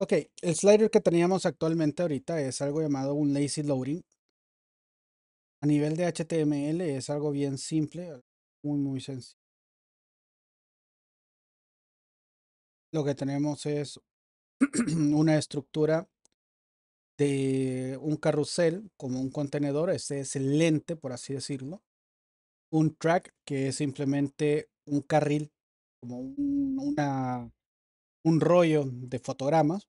Ok, el slider que teníamos actualmente ahorita es algo llamado un lazy loading. A nivel de HTML es algo bien simple, muy muy sencillo. Lo que tenemos es una estructura de un carrusel como un contenedor, este es el lente por así decirlo. Un track que es simplemente un carril como una un rollo de fotogramas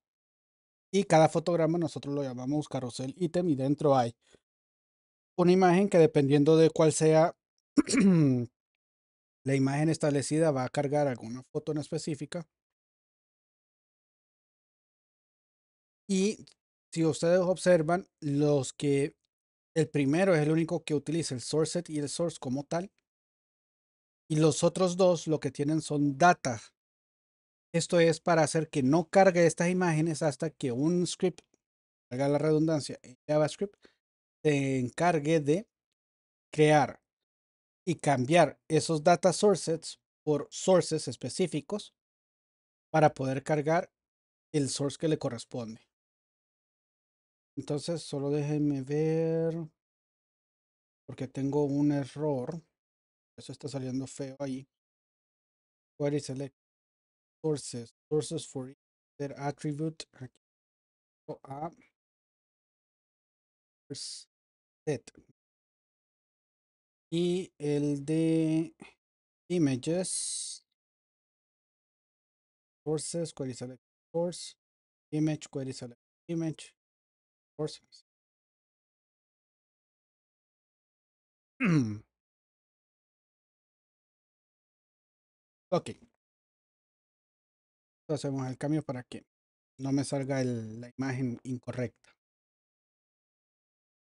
y cada fotograma nosotros lo llamamos carrusel ítem y dentro hay una imagen que dependiendo de cuál sea la imagen establecida va a cargar alguna foto en específica. Y si ustedes observan, los que el primero es el único que utiliza el source set y el source como tal. Y los otros dos lo que tienen son data esto es para hacer que no cargue estas imágenes hasta que un script, haga la redundancia, en JavaScript, se encargue de crear y cambiar esos data sources por sources específicos para poder cargar el source que le corresponde. Entonces, solo déjenme ver porque tengo un error. Eso está saliendo feo ahí. Query select sources sources for their attribute So, a set y el de images sources query select source image query select image sources ok hacemos el cambio para que no me salga la imagen incorrecta.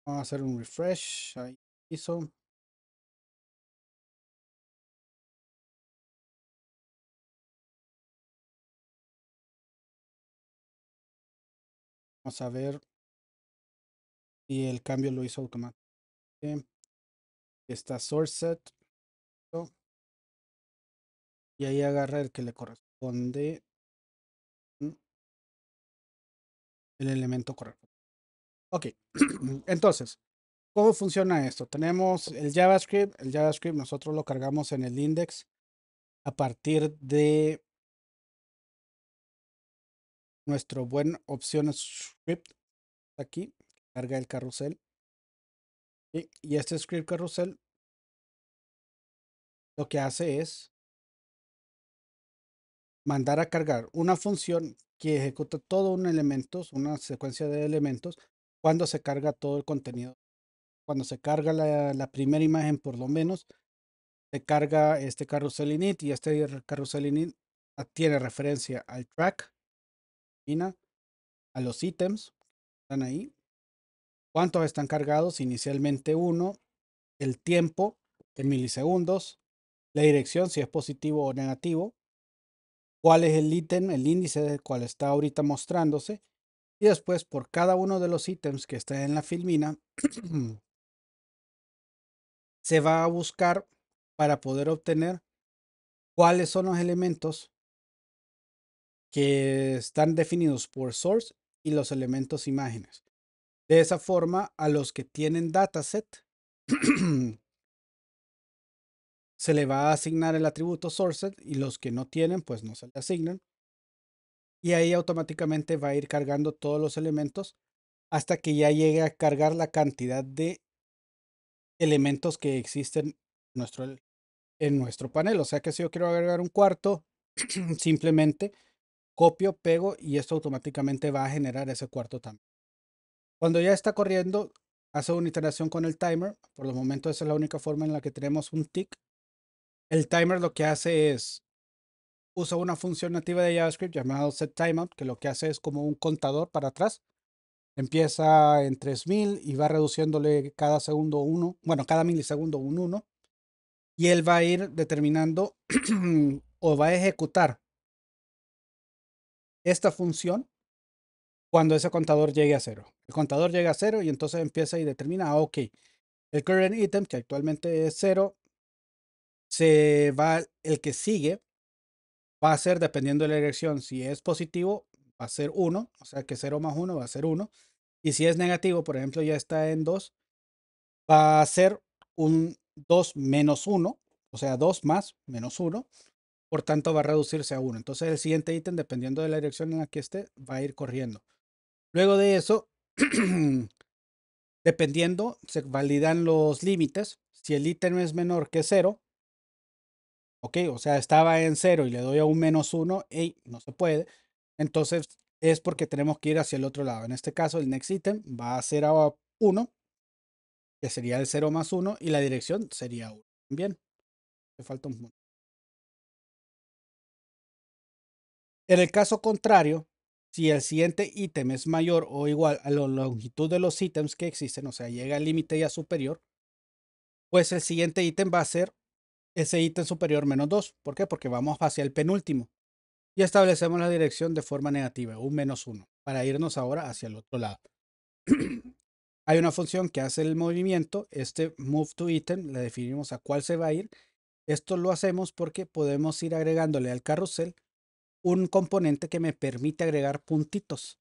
Vamos a hacer un refresh. Ahí hizo. Vamos a ver si el cambio lo hizo automáticamente. Está source set. Y ahí agarra el que le corresponde el elemento correcto. Ok, entonces, ¿cómo funciona esto? Tenemos el JavaScript. El JavaScript nosotros lo cargamos en el index a partir de nuestro buen opción script aquí, carga el carrusel. Y, y este script carrusel lo que hace es mandar a cargar una función que ejecuta todo un elemento, una secuencia de elementos, cuando se carga todo el contenido. Cuando se carga la, primera imagen, por lo menos, se carga este carrusel init y este carrusel init ah, tiene referencia al track, a los ítems están ahí, cuántos están cargados, inicialmente uno, el tiempo en milisegundos, la dirección, si es positivo o negativo, cuál es el ítem, el índice del cual está ahorita mostrándose. Y después por cada uno de los ítems que está en la filmina, se va a buscar para poder obtener cuáles son los elementos que están definidos por source y los elementos imágenes. De esa forma, a los que tienen dataset se le va a asignar el atributo sourced y los que no tienen, pues no se le asignan. Y ahí automáticamente va a ir cargando todos los elementos hasta que ya llegue a cargar la cantidad de elementos que existen en nuestro, en nuestro panel. O sea que si yo quiero agregar un cuarto, simplemente copio, pego y esto automáticamente va a generar ese cuarto también. Cuando ya está corriendo, hace una iteración con el timer. Por el momento esa es la única forma en la que tenemos un tick el timer lo que hace es usa una función nativa de JavaScript llamada setTimeout, que lo que hace es como un contador para atrás. Empieza en 3000 y va reduciéndole cada segundo uno, bueno, cada milisegundo un uno, Y él va a ir determinando o va a ejecutar esta función cuando ese contador llegue a cero. El contador llega a cero y entonces empieza y determina, ah, ok, el current item, que actualmente es cero, se va, el que sigue va a ser, dependiendo de la dirección, si es positivo, va a ser 1, o sea que 0 más 1 va a ser 1. Y si es negativo, por ejemplo, ya está en 2, va a ser un 2 menos 1, o sea, 2 más menos 1. Por tanto, va a reducirse a 1. Entonces, el siguiente ítem, dependiendo de la dirección en la que esté, va a ir corriendo. Luego de eso, dependiendo, se validan los límites. Si el ítem es menor que 0, ok, o sea, estaba en cero y le doy a un menos 1 y no se puede. Entonces es porque tenemos que ir hacia el otro lado. En este caso, el next item va a ser a 1, que sería el 0 más 1, y la dirección sería 1. Bien, te falta un En el caso contrario, si el siguiente ítem es mayor o igual a la longitud de los ítems que existen, o sea, llega al límite ya superior, pues el siguiente ítem va a ser ese ítem superior menos 2. ¿Por qué? Porque vamos hacia el penúltimo. Y establecemos la dirección de forma negativa, un menos 1, para irnos ahora hacia el otro lado. Hay una función que hace el movimiento, este move to item, le definimos a cuál se va a ir. Esto lo hacemos porque podemos ir agregándole al carrusel un componente que me permite agregar puntitos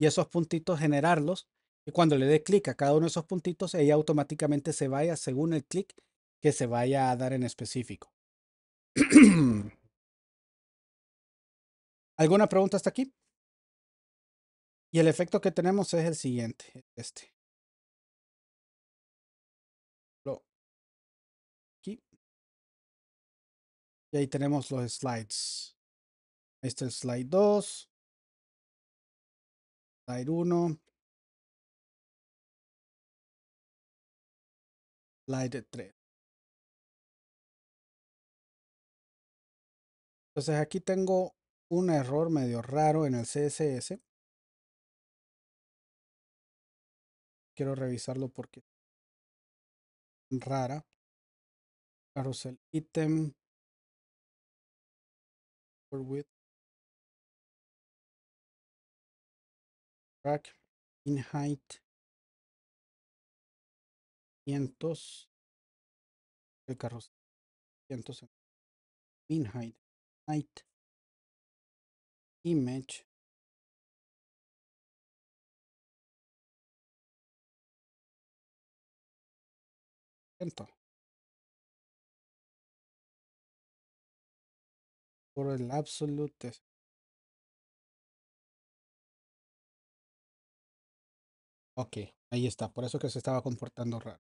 y esos puntitos generarlos. Y cuando le dé clic a cada uno de esos puntitos, ella automáticamente se vaya según el clic que se vaya a dar en específico. ¿Alguna pregunta hasta aquí? Y el efecto que tenemos es el siguiente, este. Aquí. Y ahí tenemos los slides. este es slide 2. Slide 1. Slide 3. Entonces aquí tengo un error medio raro en el CSS. Quiero revisarlo porque rara. Carrusel item. width. track in height 500 el carrusel 500 in height night image por el absolute ok ahí está por eso que se estaba comportando raro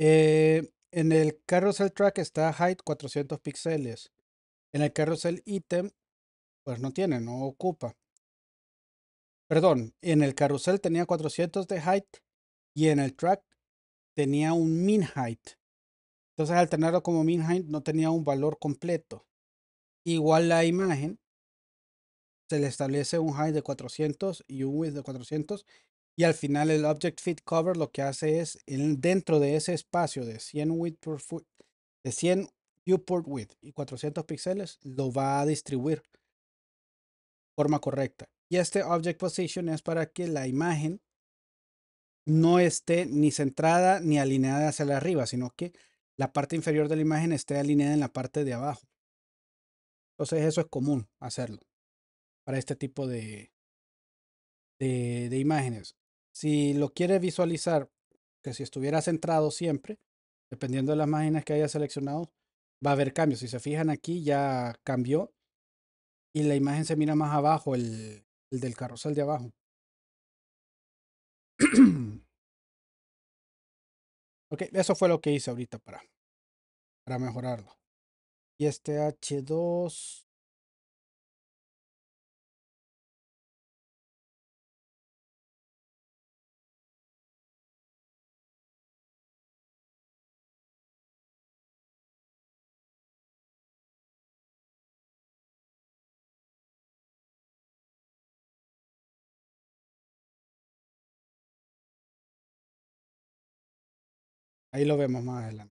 Eh, en el carrusel track está height 400 píxeles. En el carrusel item, pues no tiene, no ocupa. Perdón, en el carrusel tenía 400 de height y en el track tenía un min height. Entonces al tenerlo como min height no tenía un valor completo. Igual la imagen, se le establece un height de 400 y un width de 400 y al final el Object Fit Cover lo que hace es, dentro de ese espacio de 100, width foot, de 100 viewport width y 400 píxeles, lo va a distribuir de forma correcta. Y este Object Position es para que la imagen no esté ni centrada ni alineada hacia arriba, sino que la parte inferior de la imagen esté alineada en la parte de abajo. Entonces eso es común hacerlo para este tipo de, de, imágenes. Si lo quiere visualizar, que si estuviera centrado siempre, dependiendo de las máquinas que haya seleccionado, va a haber cambios. Si se fijan aquí, ya cambió y la imagen se mira más abajo, el, del carrusel de abajo. ok, eso fue lo que hice ahorita para, para mejorarlo. Y este H2 Ahí lo vemos más adelante.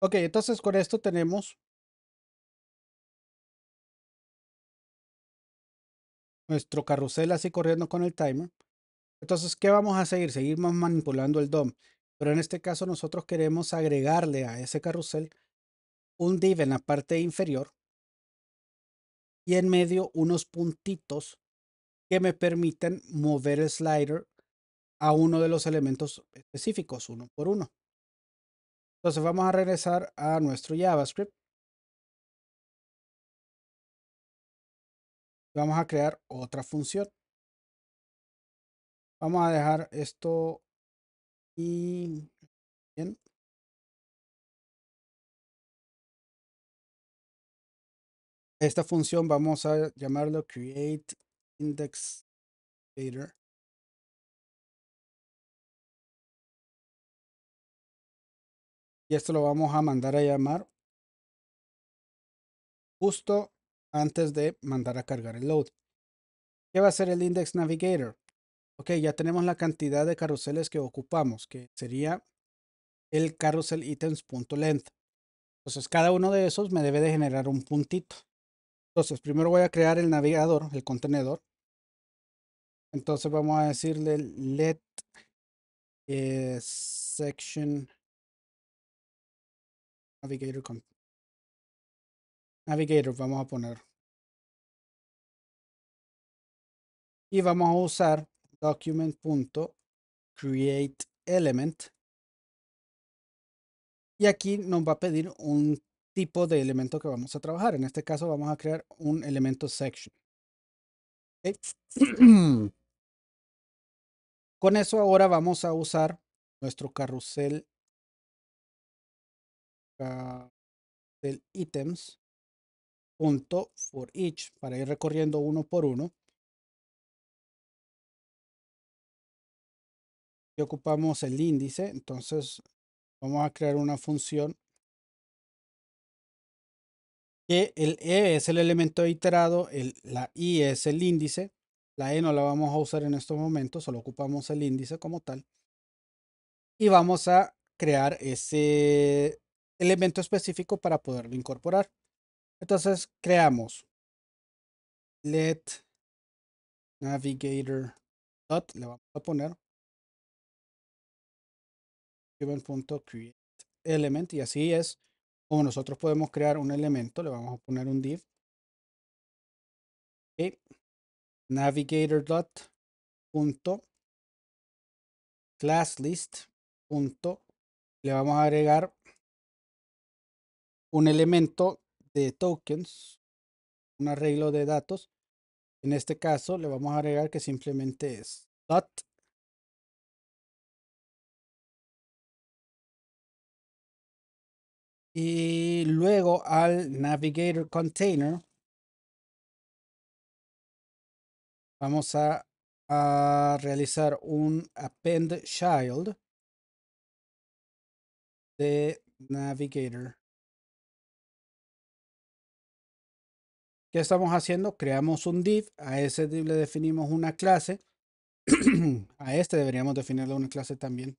Ok, entonces con esto tenemos nuestro carrusel así corriendo con el timer. Entonces, ¿qué vamos a seguir? Seguimos manipulando el DOM. Pero en este caso nosotros queremos agregarle a ese carrusel un div en la parte inferior y en medio unos puntitos que me permiten mover el slider a uno de los elementos específicos, uno por uno. Entonces vamos a regresar a nuestro JavaScript. Vamos a crear otra función. Vamos a dejar esto y bien. Esta función vamos a llamarlo create index Y esto lo vamos a mandar a llamar justo antes de mandar a cargar el load. ¿Qué va a ser el Index Navigator? Ok, ya tenemos la cantidad de carruseles que ocupamos, que sería el carrusel items.length. Entonces, cada uno de esos me debe de generar un puntito. Entonces, primero voy a crear el navegador, el contenedor. Entonces, vamos a decirle let eh, section Navigator. Navigator vamos a poner. Y vamos a usar document.createElement. Y aquí nos va a pedir un tipo de elemento que vamos a trabajar. En este caso vamos a crear un elemento section. Con eso ahora vamos a usar nuestro carrusel del items punto for each para ir recorriendo uno por uno. Y ocupamos el índice, entonces vamos a crear una función que el E es el elemento iterado, la I es el índice, la E no la vamos a usar en estos momentos, solo ocupamos el índice como tal. Y vamos a crear ese elemento específico para poderlo incorporar. Entonces creamos let navigator dot, le vamos a poner create element y así es como nosotros podemos crear un elemento, le vamos a poner un div. Okay. Navigator dot punto class list punto le vamos a agregar un elemento de tokens, un arreglo de datos. En este caso le vamos a agregar que simplemente es dot y luego al navigator container vamos a, realizar un append child de navigator ¿Qué estamos haciendo? Creamos un div, a ese div le definimos una clase, a este deberíamos definirle una clase también.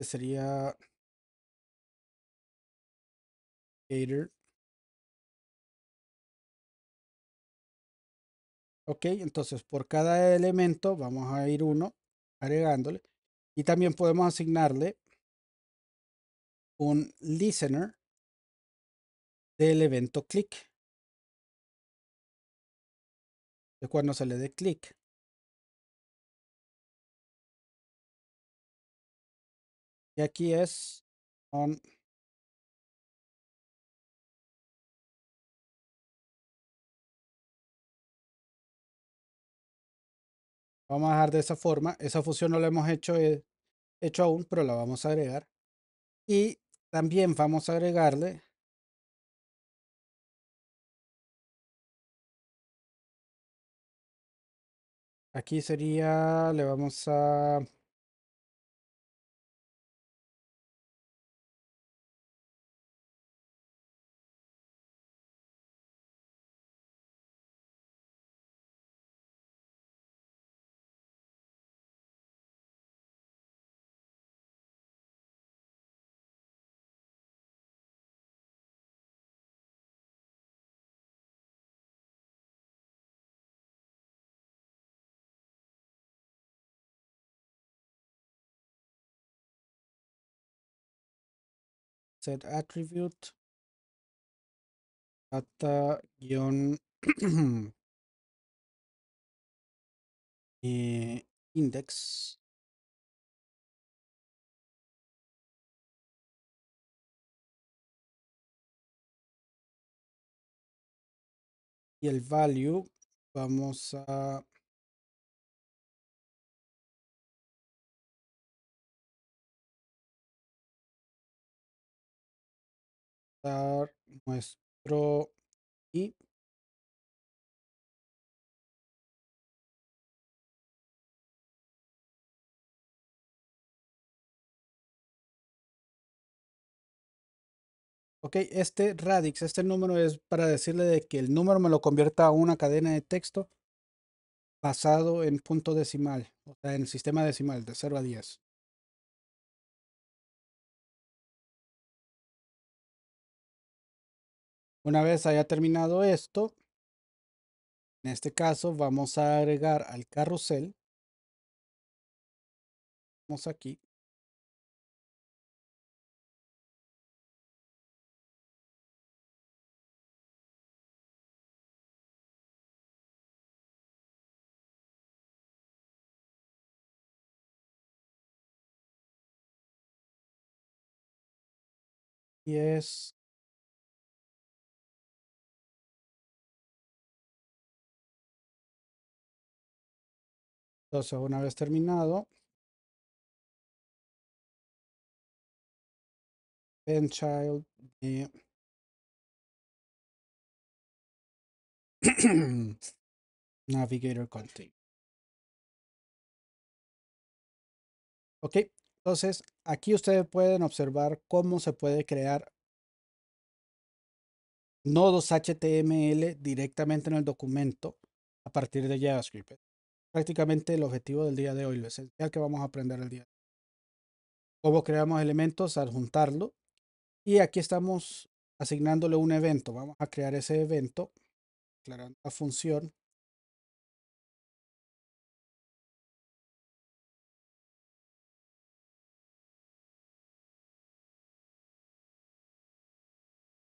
Este sería Gator. Ok, entonces por cada elemento vamos a ir uno agregándole. Y también podemos asignarle un listener del evento click. De cuando se le dé clic. Y aquí es on Vamos a dejar de esa forma. Esa fusión no la hemos hecho, eh, hecho aún, pero la vamos a agregar. Y también vamos a agregarle aquí sería, le vamos a set attribute data guión eh, index y el value vamos a nuestro y Ok, este radix, este número es para decirle de que el número me lo convierta a una cadena de texto basado en punto decimal, o sea, en el sistema decimal de 0 a 10. Una vez haya terminado esto, en este caso vamos a agregar al carrusel. Vamos aquí. Y es una vez terminado, child eh. navigator content. Ok, entonces aquí ustedes pueden observar cómo se puede crear nodos HTML directamente en el documento a partir de JavaScript prácticamente el objetivo del día de hoy, lo esencial que vamos a aprender el día de hoy. Cómo creamos elementos, al juntarlo. Y aquí estamos asignándole un evento. Vamos a crear ese evento, Aclarando la función.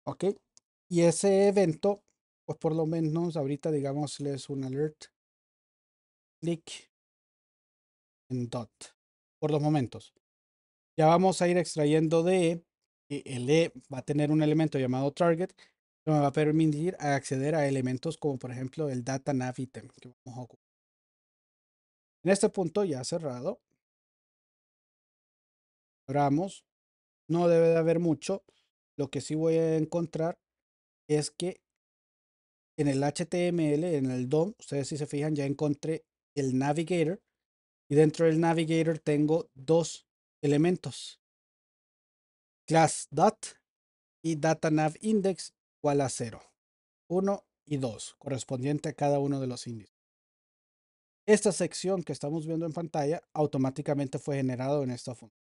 Ok, y ese evento, pues por lo menos ahorita digámosle es un alert en dot por los momentos. Ya vamos a ir extrayendo de El E va a tener un elemento llamado target que me va a permitir acceder a elementos como por ejemplo el data nav item que vamos a ocupar. En este punto ya cerrado. cerramos No debe de haber mucho. Lo que sí voy a encontrar es que en el HTML, en el DOM, ustedes si se fijan, ya encontré el Navigator. Y dentro del Navigator tengo dos elementos. Class dot y data nav Index igual a cero. 1 y 2, correspondiente a cada uno de los índices. Esta sección que estamos viendo en pantalla automáticamente fue generado en esta función.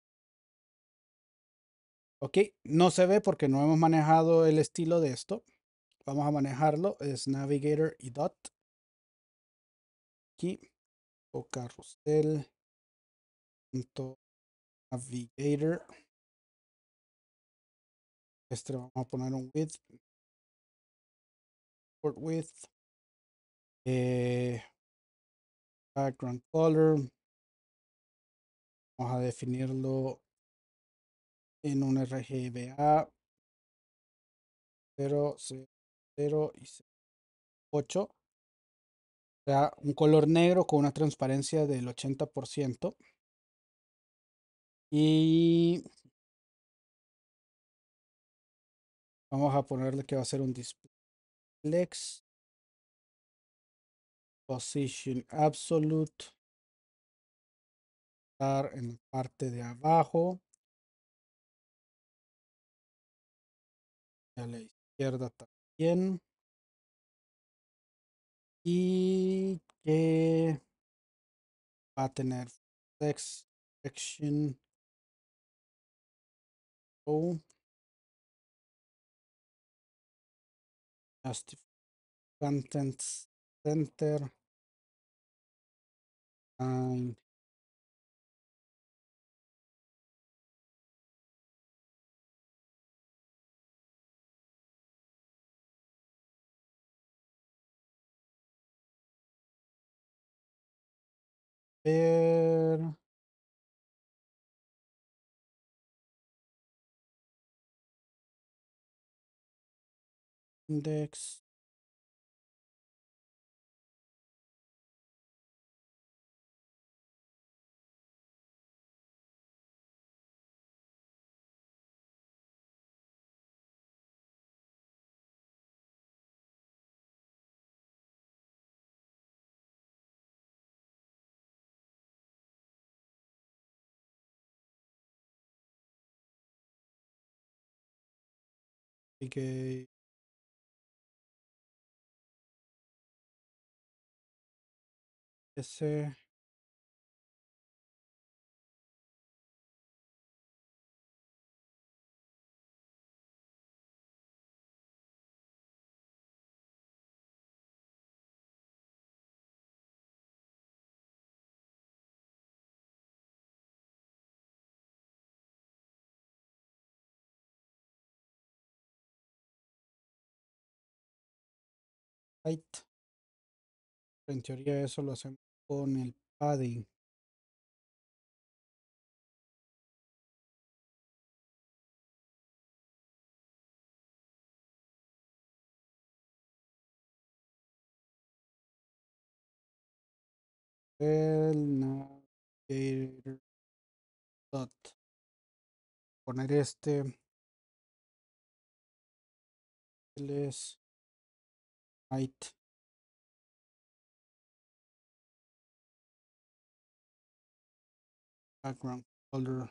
Ok, no se ve porque no hemos manejado el estilo de esto. Vamos a manejarlo, es Navigator y Dot. Aquí punto carrusel punto navigator este vamos a poner un width port width eh, background color vamos a definirlo en un RGBA 0, 0, 0 y 0, 8 sea, un color negro con una transparencia del 80%. Y vamos a ponerle que va a ser un display position absolute estar en la parte de abajo a la izquierda también EJ partner flex Action, O oh. just content center and ver. Index. y que ese En teoría eso lo hacemos con el padding. El dot. Poner este. Les Height, background color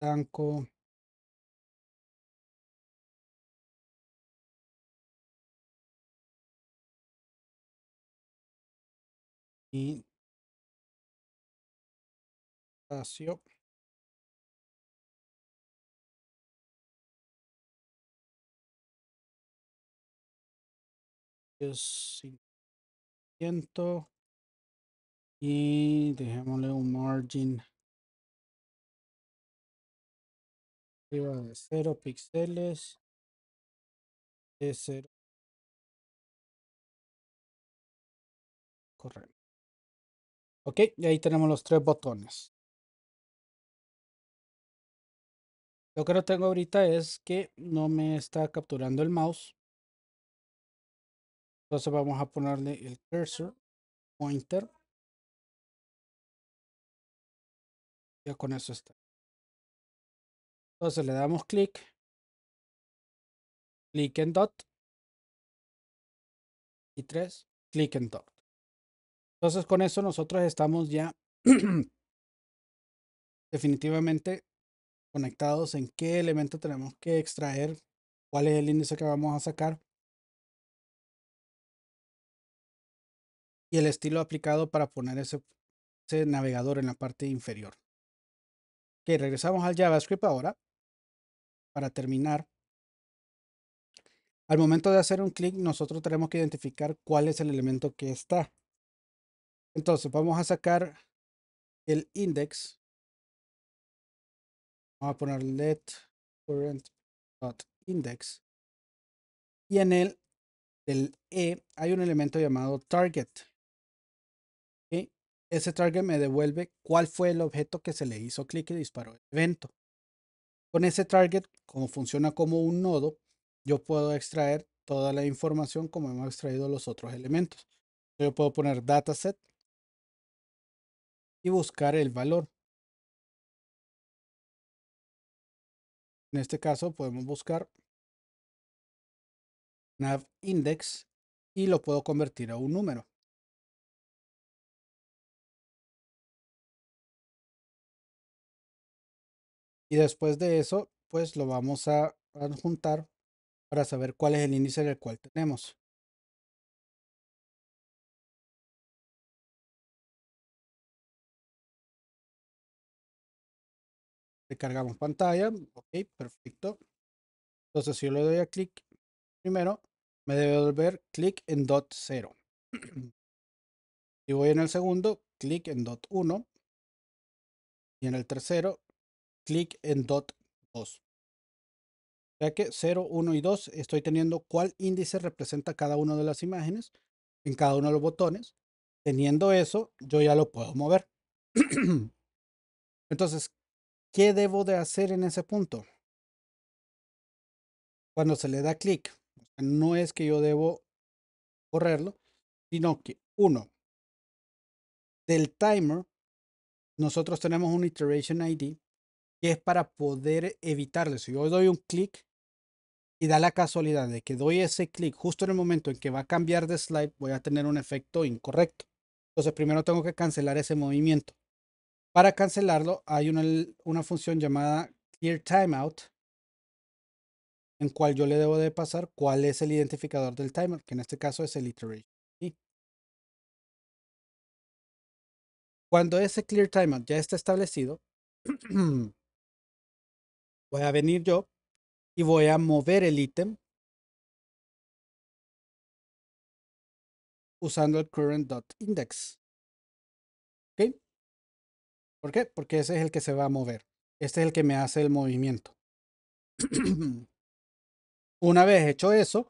blanco y espacio y dejémosle un margin arriba de 0 píxeles de 0 correcto ok y ahí tenemos los tres botones lo que no tengo ahorita es que no me está capturando el mouse entonces vamos a ponerle el cursor pointer. Ya con eso está. Entonces le damos clic. Clic en dot. Y tres. Clic en dot. Entonces con eso nosotros estamos ya definitivamente conectados en qué elemento tenemos que extraer, cuál es el índice que vamos a sacar el estilo aplicado para poner ese, navegador en la parte inferior. que regresamos al JavaScript ahora para terminar. Al momento de hacer un clic, nosotros tenemos que identificar cuál es el elemento que está. Entonces, vamos a sacar el index. Vamos a poner let current.index. Y en el del E hay un elemento llamado target ese target me devuelve cuál fue el objeto que se le hizo clic y disparó el evento. Con ese target, como funciona como un nodo, yo puedo extraer toda la información como hemos extraído los otros elementos. Yo puedo poner dataset y buscar el valor. En este caso podemos buscar nav index y lo puedo convertir a un número. Y después de eso, pues lo vamos a adjuntar para saber cuál es el índice el cual tenemos. Le pantalla. Ok, perfecto. Entonces, si yo le doy a clic primero, me debe volver clic en dot 0. y voy en el segundo, clic en dot 1. Y en el tercero, clic en DOT 2. Ya que 0, 1 y 2 estoy teniendo cuál índice representa cada una de las imágenes en cada uno de los botones. Teniendo eso, yo ya lo puedo mover. Entonces, ¿qué debo de hacer en ese punto? Cuando se le da clic, no es que yo debo correrlo, sino que uno, del timer, nosotros tenemos un iteration ID que es para poder evitarlo. Si yo doy un clic y da la casualidad de que doy ese clic justo en el momento en que va a cambiar de slide, voy a tener un efecto incorrecto. Entonces primero tengo que cancelar ese movimiento. Para cancelarlo hay una, una función llamada clear timeout en cual yo le debo de pasar cuál es el identificador del timer, que en este caso es el iterate Cuando ese clear timeout ya está establecido, Voy a venir yo y voy a mover el ítem usando el current.index. ¿Ok? ¿Por qué? Porque ese es el que se va a mover. Este es el que me hace el movimiento. Una vez hecho eso,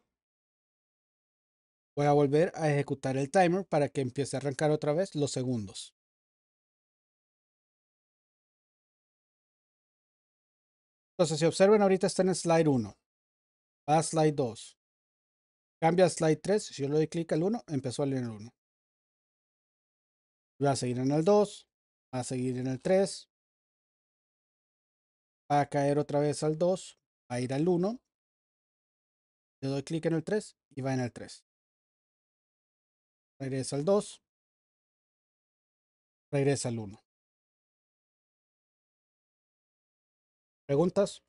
voy a volver a ejecutar el timer para que empiece a arrancar otra vez los segundos. Entonces, si observen, ahorita está en slide 1. Va a slide 2. Cambia a slide 3. Si yo le doy clic al 1, empezó a leer el 1. Va a seguir en el 2. Va a seguir en el 3. Va a caer otra vez al 2. Va a ir al 1. Le doy clic en el 3 y va en el 3. Regresa al 2. Regresa al 1. preguntas.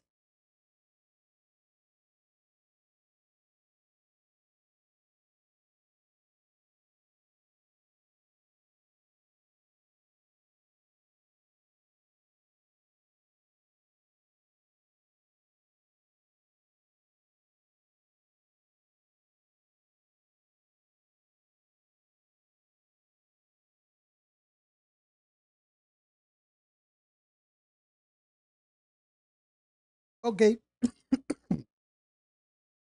Ok.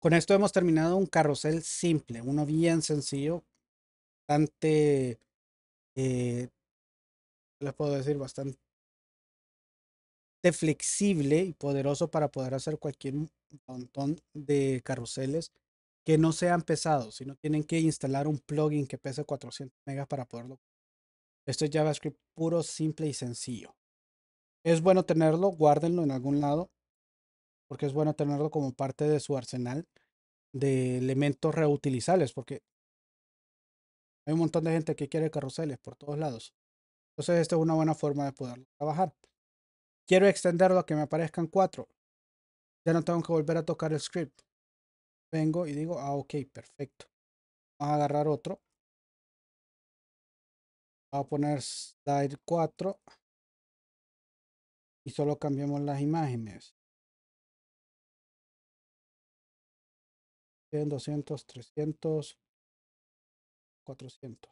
Con esto hemos terminado un carrusel simple, uno bien sencillo, bastante, eh, les puedo decir, bastante flexible y poderoso para poder hacer cualquier montón de carruseles que no sean pesados, sino tienen que instalar un plugin que pese 400 megas para poderlo. Esto es JavaScript puro, simple y sencillo. Es bueno tenerlo, guárdenlo en algún lado porque es bueno tenerlo como parte de su arsenal de elementos reutilizables, porque hay un montón de gente que quiere carruseles por todos lados. Entonces, esta es una buena forma de poderlo trabajar. Quiero extenderlo a que me aparezcan cuatro. Ya no tengo que volver a tocar el script. Vengo y digo, ah, ok, perfecto. Vamos a agarrar otro. Vamos a poner slide 4. Y solo cambiamos las imágenes. 100, 200, 300, 400.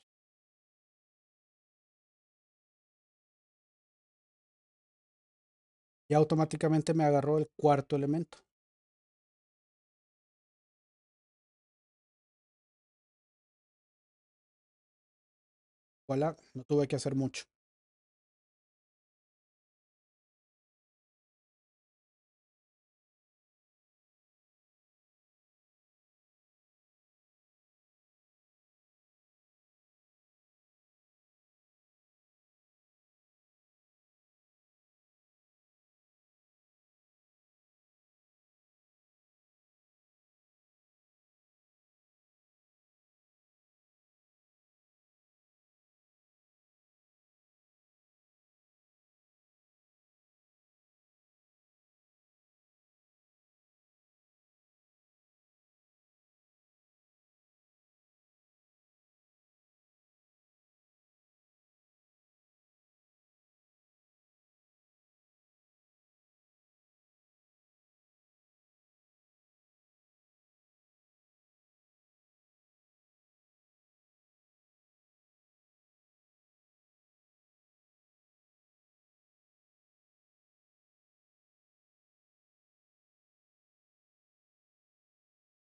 Y automáticamente me agarró el cuarto elemento. Voilà, no tuve que hacer mucho.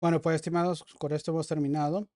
Bueno, pues estimados, con esto hemos terminado.